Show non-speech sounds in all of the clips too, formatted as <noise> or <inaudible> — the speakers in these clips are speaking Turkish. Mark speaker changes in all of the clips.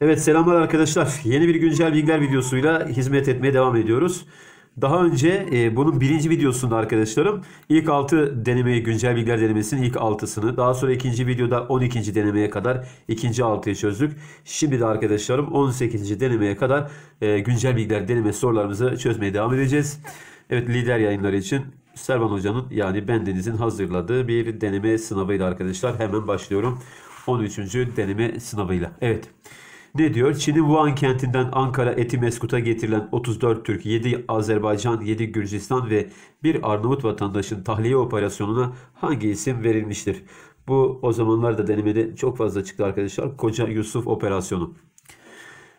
Speaker 1: Evet selamlar arkadaşlar. Yeni bir güncel bilgiler videosuyla hizmet etmeye devam ediyoruz. Daha önce e, bunun birinci videosunda arkadaşlarım ilk 6 denemeyi güncel bilgiler denemesinin ilk 6'sını daha sonra ikinci videoda 12. denemeye kadar ikinci 6'yı çözdük. Şimdi de arkadaşlarım 18. denemeye kadar e, güncel bilgiler deneme sorularımızı çözmeye devam edeceğiz. Evet lider yayınları için Servan Hoca'nın yani bendenizin hazırladığı bir deneme sınavıydı arkadaşlar. Hemen başlıyorum 13. deneme sınavıyla. Evet. Ne diyor? Çin'in Wuhan kentinden Ankara, Etimeskut'a getirilen 34 Türk, 7 Azerbaycan, 7 Gürcistan ve 1 Arnavut vatandaşın tahliye operasyonuna hangi isim verilmiştir? Bu o zamanlar da denemede çok fazla çıktı arkadaşlar. Koca Yusuf operasyonu.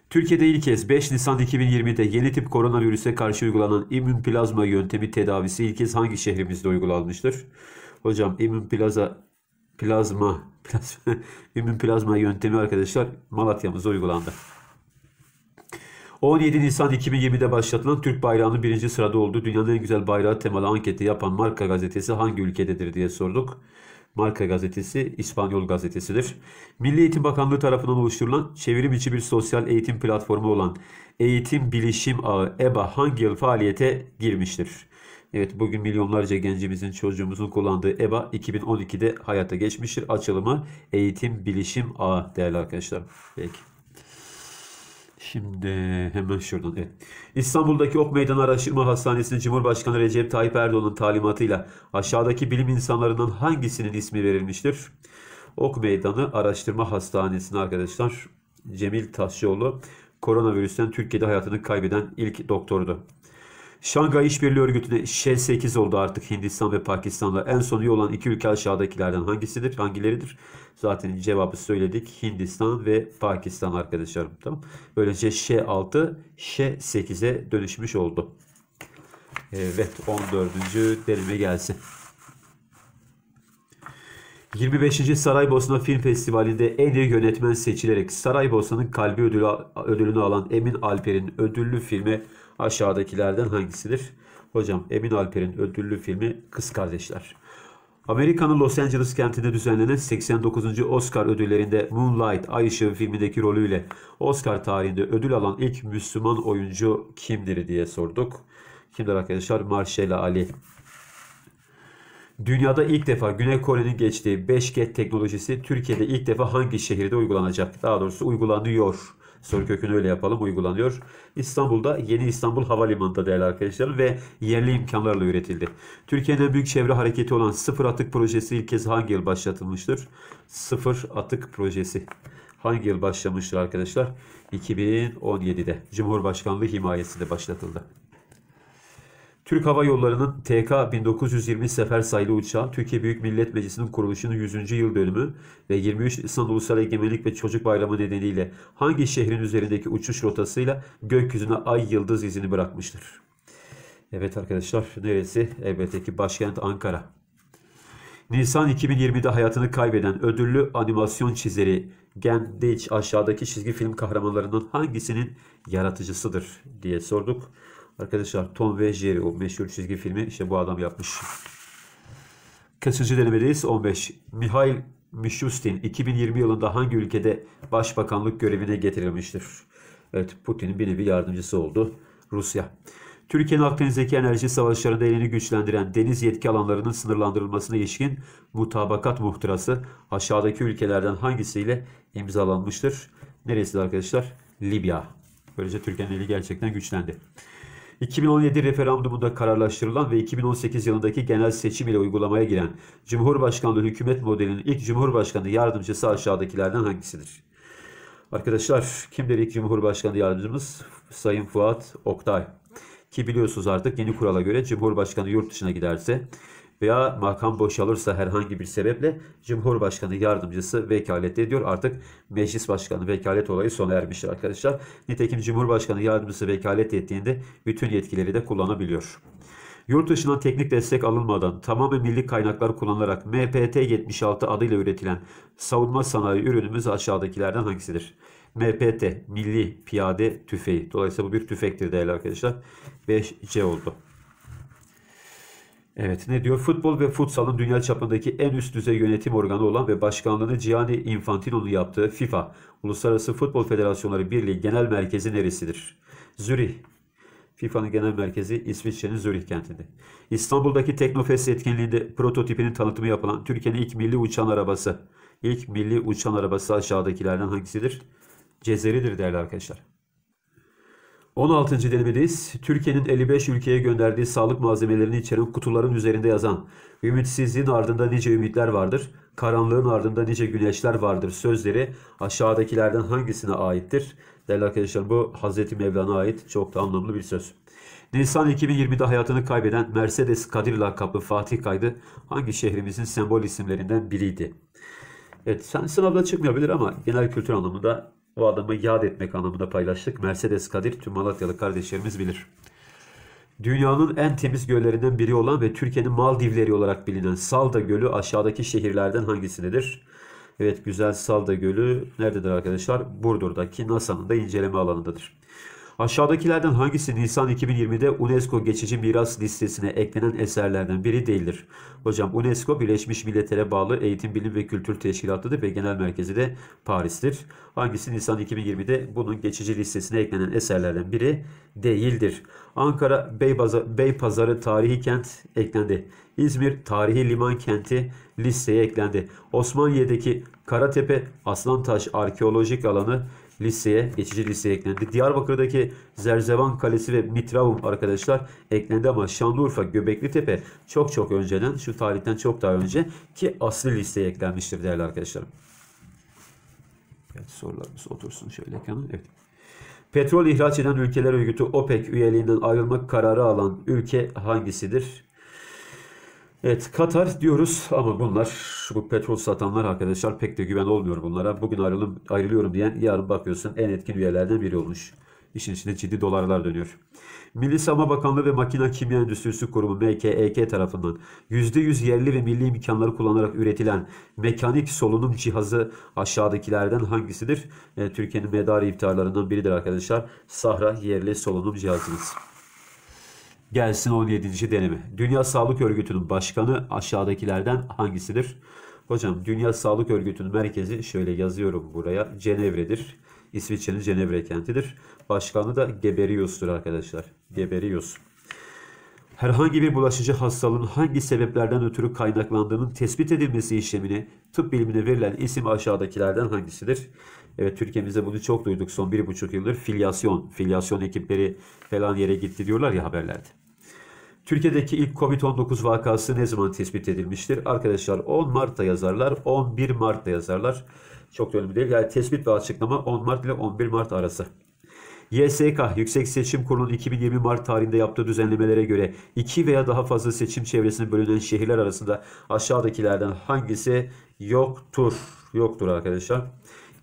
Speaker 1: Türkiye'de ilk kez 5 Nisan 2020'de yeni tip koronavirüse karşı uygulanan immün plazma yöntemi tedavisi ilk kez hangi şehrimizde uygulanmıştır? Hocam immün plaza plazma, plazma ümün <laughs> plazma yöntemi arkadaşlar Malatya'mızda uygulandı. 17 Nisan 2020'de başlatılan Türk bayrağının birinci sırada olduğu dünyanın en güzel bayrağı temalı anketi yapan Marka gazetesi hangi ülkededir diye sorduk. Marka gazetesi İspanyol gazetesidir. Milli Eğitim Bakanlığı tarafından oluşturulan çevrim içi bir sosyal eğitim platformu olan Eğitim Bilişim Ağı EBA hangi yıl faaliyete girmiştir? Evet bugün milyonlarca gencimizin çocuğumuzun kullandığı EBA 2012'de hayata geçmiştir. Açılımı Eğitim Bilişim A. değerli arkadaşlar. Peki. Şimdi hemen şuradan. Evet. İstanbul'daki Ok Meydan Araştırma Hastanesi'nin Cumhurbaşkanı Recep Tayyip Erdoğan'ın talimatıyla aşağıdaki bilim insanlarından hangisinin ismi verilmiştir? Ok Meydanı Araştırma Hastanesi'ne arkadaşlar Cemil Taşçıoğlu koronavirüsten Türkiye'de hayatını kaybeden ilk doktordu. Şangay İşbirliği Örgütü de Ş8 oldu artık Hindistan ve Pakistan'la. En son üye olan iki ülke aşağıdakilerden hangisidir? Hangileridir? Zaten cevabı söyledik. Hindistan ve Pakistan arkadaşlarım. Tamam. Böylece Ş6, Ş8'e dönüşmüş oldu. Evet 14. derime gelsin. 25. Saraybosna Film Festivali'nde en iyi yönetmen seçilerek Saraybosna'nın kalbi ödülü, ödülünü alan Emin Alper'in ödüllü filmi aşağıdakilerden hangisidir? Hocam Emin Alper'in ödüllü filmi Kız Kardeşler. Amerika'nın Los Angeles kentinde düzenlenen 89. Oscar ödüllerinde Moonlight, Ay Işığı filmindeki rolüyle Oscar tarihinde ödül alan ilk Müslüman oyuncu kimdir diye sorduk. Kimdir arkadaşlar? Marshall Ali. Dünyada ilk defa Güney Kore'nin geçtiği 5G teknolojisi Türkiye'de ilk defa hangi şehirde uygulanacak? Daha doğrusu uygulanıyor soru kökünü öyle yapalım uygulanıyor. İstanbul'da Yeni İstanbul Havalimanı'nda değerli arkadaşlarım ve yerli imkanlarla üretildi. Türkiye'nin büyük çevre hareketi olan sıfır atık projesi ilk kez hangi yıl başlatılmıştır? Sıfır atık projesi hangi yıl başlamıştır arkadaşlar? 2017'de Cumhurbaşkanlığı himayesinde başlatıldı. Türk Hava Yolları'nın TK 1920 sefer sayılı uçağı Türkiye Büyük Millet Meclisi'nin kuruluşunun 100. yıl dönümü ve 23 Nisan Ulusal Egemenlik ve Çocuk Bayramı nedeniyle hangi şehrin üzerindeki uçuş rotasıyla gökyüzüne ay yıldız izini bırakmıştır? Evet arkadaşlar neresi? Elbette ki başkent Ankara. Nisan 2020'de hayatını kaybeden ödüllü animasyon çizeri Gen Ditch aşağıdaki çizgi film kahramanlarından hangisinin yaratıcısıdır diye sorduk. Arkadaşlar Tom ve Jerry o meşhur çizgi filmi işte bu adam yapmış. Kaçıncı denemedeyiz? 15. Mihail Mishustin 2020 yılında hangi ülkede başbakanlık görevine getirilmiştir? Evet Putin'in bir nevi yardımcısı oldu. Rusya. Türkiye'nin Akdeniz'deki enerji savaşlarında elini güçlendiren deniz yetki alanlarının sınırlandırılmasına ilişkin mutabakat muhtırası aşağıdaki ülkelerden hangisiyle imzalanmıştır? Neresi arkadaşlar? Libya. Böylece Türkiye'nin eli gerçekten güçlendi. 2017 referandumunda kararlaştırılan ve 2018 yılındaki genel seçim ile uygulamaya giren Cumhurbaşkanlığı hükümet modelinin ilk Cumhurbaşkanı yardımcısı aşağıdakilerden hangisidir? Arkadaşlar kimdir ilk Cumhurbaşkanı yardımcımız? Sayın Fuat Oktay. Ki biliyorsunuz artık yeni kurala göre Cumhurbaşkanı yurt dışına giderse veya makam boşalırsa herhangi bir sebeple Cumhurbaşkanı yardımcısı vekalet ediyor. Artık meclis başkanı vekalet olayı sona ermiştir arkadaşlar. Nitekim Cumhurbaşkanı yardımcısı vekalet ettiğinde bütün yetkileri de kullanabiliyor. Yurt dışından teknik destek alınmadan tamamen milli kaynaklar kullanılarak MPT-76 adıyla üretilen savunma sanayi ürünümüz aşağıdakilerden hangisidir? MPT, Milli Piyade Tüfeği. Dolayısıyla bu bir tüfektir değerli arkadaşlar. 5C oldu. Evet ne diyor? Futbol ve futsalın dünya çapındaki en üst düzey yönetim organı olan ve başkanlığını Gianni Infantino'nun yaptığı FIFA, Uluslararası Futbol Federasyonları Birliği Genel Merkezi neresidir? Zürih. FIFA'nın genel merkezi İsviçre'nin Zürih kentinde. İstanbul'daki Teknofest etkinliğinde prototipinin tanıtımı yapılan Türkiye'nin ilk milli uçan arabası. İlk milli uçan arabası aşağıdakilerden hangisidir? Cezeri'dir değerli arkadaşlar. 16. denemedeyiz. Türkiye'nin 55 ülkeye gönderdiği sağlık malzemelerini içeren kutuların üzerinde yazan Ümitsizliğin ardında nice ümitler vardır. Karanlığın ardında nice güneşler vardır sözleri aşağıdakilerden hangisine aittir? Değerli arkadaşlar bu Hz. Mevlana ait çok da anlamlı bir söz. Nisan 2020'de hayatını kaybeden Mercedes Kadir lakaplı Fatih Kaydı hangi şehrimizin sembol isimlerinden biriydi? Evet, sen sınavda çıkmayabilir ama genel kültür anlamında bu adamı yad etmek anlamında paylaştık. Mercedes Kadir tüm Malatyalı kardeşlerimiz bilir. Dünyanın en temiz göllerinden biri olan ve Türkiye'nin Maldivleri olarak bilinen Salda Gölü aşağıdaki şehirlerden hangisidir? Evet güzel Salda Gölü nerededir arkadaşlar? Burdur'daki NASA'nın da inceleme alanındadır. Aşağıdakilerden hangisi Nisan 2020'de UNESCO geçici miras listesine eklenen eserlerden biri değildir? Hocam UNESCO Birleşmiş Milletler'e bağlı Eğitim, Bilim ve Kültür Teşkilatı'dır ve genel merkezi de Paris'tir. Hangisi Nisan 2020'de bunun geçici listesine eklenen eserlerden biri değildir? Ankara Beypazarı, tarihi kent eklendi. İzmir tarihi liman kenti listeye eklendi. Osmaniye'deki Karatepe Aslantaş arkeolojik alanı liseye, geçici liseye eklendi. Diyarbakır'daki Zerzevan Kalesi ve Mitravum arkadaşlar eklendi ama Şanlıurfa, Göbekli Tepe çok çok önceden, şu tarihten çok daha önce ki asli listeye eklenmiştir değerli arkadaşlarım. Evet sorularımız otursun şöyle ekrana. Evet. Petrol ihraç eden ülkeler örgütü OPEC üyeliğinden ayrılmak kararı alan ülke hangisidir? Evet Katar diyoruz ama bunlar bu petrol satanlar arkadaşlar pek de güven olmuyor bunlara. Bugün ayrılım, ayrılıyorum diyen yarın bakıyorsun en etkin üyelerden biri olmuş. İşin içinde ciddi dolarlar dönüyor. Milli Savunma Bakanlığı ve Makina Kimya Endüstrisi Kurumu MKEK e tarafından %100 yerli ve milli imkanları kullanarak üretilen mekanik solunum cihazı aşağıdakilerden hangisidir? E, Türkiye'nin medarı iftarlarından biridir arkadaşlar. Sahra yerli solunum cihazımız. Gelsin 17. Şey deneme. Dünya Sağlık Örgütü'nün başkanı aşağıdakilerden hangisidir? Hocam Dünya Sağlık Örgütü'nün merkezi şöyle yazıyorum buraya. Cenevre'dir. İsviçre'nin Cenevre kentidir. Başkanı da Geberiustur arkadaşlar. Geberios. Herhangi bir bulaşıcı hastalığın hangi sebeplerden ötürü kaynaklandığının tespit edilmesi işlemine tıp bilimine verilen isim aşağıdakilerden hangisidir? Evet Türkiye'mizde bunu çok duyduk son bir buçuk yıldır. Filyasyon, filyasyon ekipleri falan yere gitti diyorlar ya haberlerde. Türkiye'deki ilk COVID-19 vakası ne zaman tespit edilmiştir? Arkadaşlar 10 Mart'ta yazarlar, 11 Mart'ta yazarlar. Çok da önemli değil. Yani tespit ve açıklama 10 Mart ile 11 Mart arası. YSK Yüksek Seçim Kurulu'nun 2020 Mart tarihinde yaptığı düzenlemelere göre iki veya daha fazla seçim çevresine bölünen şehirler arasında aşağıdakilerden hangisi yoktur? Yoktur arkadaşlar.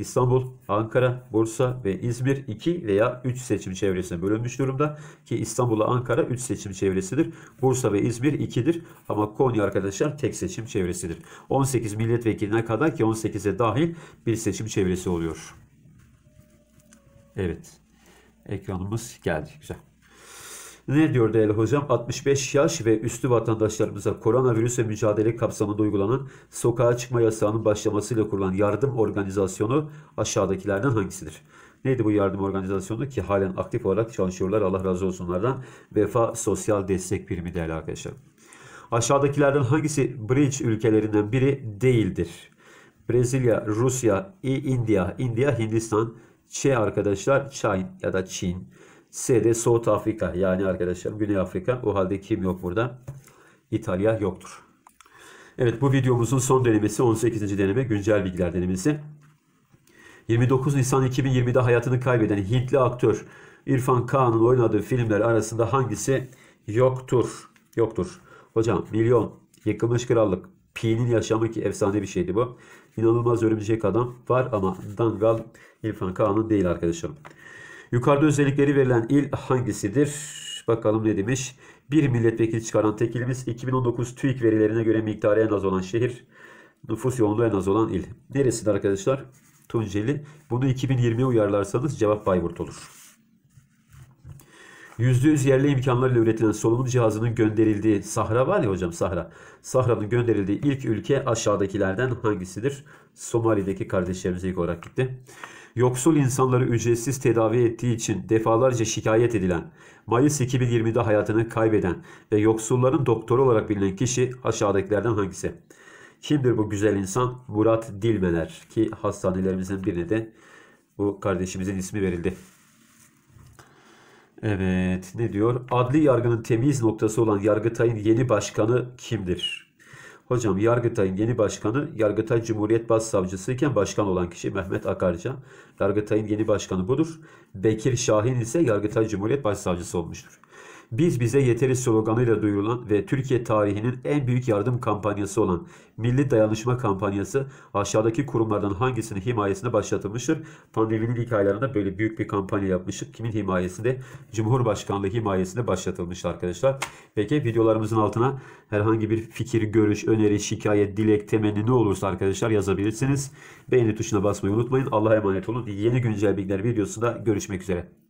Speaker 1: İstanbul, Ankara, Bursa ve İzmir 2 veya 3 seçim çevresine bölünmüş durumda ki İstanbul'a Ankara 3 seçim çevresidir. Bursa ve İzmir 2'dir ama Konya arkadaşlar tek seçim çevresidir. 18 milletvekiline kadar ki 18'e dahil bir seçim çevresi oluyor. Evet. Ekranımız geldi. Güzel. Ne diyor değerli hocam? 65 yaş ve üstü vatandaşlarımıza koronavirüsle mücadele kapsamında uygulanan sokağa çıkma yasağının başlamasıyla kurulan yardım organizasyonu aşağıdakilerden hangisidir? Neydi bu yardım organizasyonu ki halen aktif olarak çalışıyorlar Allah razı olsunlardan. Vefa Sosyal Destek Birimi değerli arkadaşlar. Aşağıdakilerden hangisi Bridge ülkelerinden biri değildir? Brezilya, Rusya, India, India, Hindistan, Ç arkadaşlar, Çin ya da Çin. CD South Afrika yani arkadaşlar Güney Afrika. O halde kim yok burada? İtalya yoktur. Evet bu videomuzun son denemesi 18. deneme güncel bilgiler denemesi. 29 Nisan 2020'de hayatını kaybeden Hintli aktör İrfan Kağan'ın oynadığı filmler arasında hangisi yoktur? Yoktur. Hocam milyon, yıkılmış krallık, Pi'nin yaşamı ki efsane bir şeydi bu. İnanılmaz örümcek adam var ama Dangal İrfan Kağan'ın değil arkadaşlarım. Yukarıda özellikleri verilen il hangisidir? Bakalım ne demiş? Bir milletvekili çıkaran tek ilimiz 2019 TÜİK verilerine göre miktarı en az olan şehir. Nüfus yoğunluğu en az olan il. Neresidir arkadaşlar? Tunceli. Bunu 2020'ye uyarlarsanız cevap Bayburt olur. %100 yerli imkanlarla üretilen solunum cihazının gönderildiği Sahra var ya hocam Sahra. Sahra'nın gönderildiği ilk ülke aşağıdakilerden hangisidir? Somali'deki kardeşlerimize ilk olarak gitti yoksul insanları ücretsiz tedavi ettiği için defalarca şikayet edilen, Mayıs 2020'de hayatını kaybeden ve yoksulların doktoru olarak bilinen kişi aşağıdakilerden hangisi? Kimdir bu güzel insan? Murat Dilmeler ki hastanelerimizin birine de bu kardeşimizin ismi verildi. Evet ne diyor? Adli yargının temiz noktası olan Yargıtay'ın yeni başkanı kimdir? Hocam Yargıtay'ın yeni başkanı Yargıtay Cumhuriyet Başsavcısı iken başkan olan kişi Mehmet Akarca. Yargıtay'ın yeni başkanı budur. Bekir Şahin ise Yargıtay Cumhuriyet Başsavcısı olmuştur. Biz bize yeteri sloganıyla duyurulan ve Türkiye tarihinin en büyük yardım kampanyası olan Milli Dayanışma Kampanyası aşağıdaki kurumlardan hangisinin himayesinde başlatılmıştır? Pandeminin ilk aylarında böyle büyük bir kampanya yapmıştık. Kimin himayesinde? Cumhurbaşkanlığı himayesinde başlatılmıştır arkadaşlar. Peki videolarımızın altına herhangi bir fikir, görüş, öneri, şikayet, dilek, temenni ne olursa arkadaşlar yazabilirsiniz. Beğeni tuşuna basmayı unutmayın. Allah'a emanet olun. Yeni güncel bilgiler videosunda görüşmek üzere.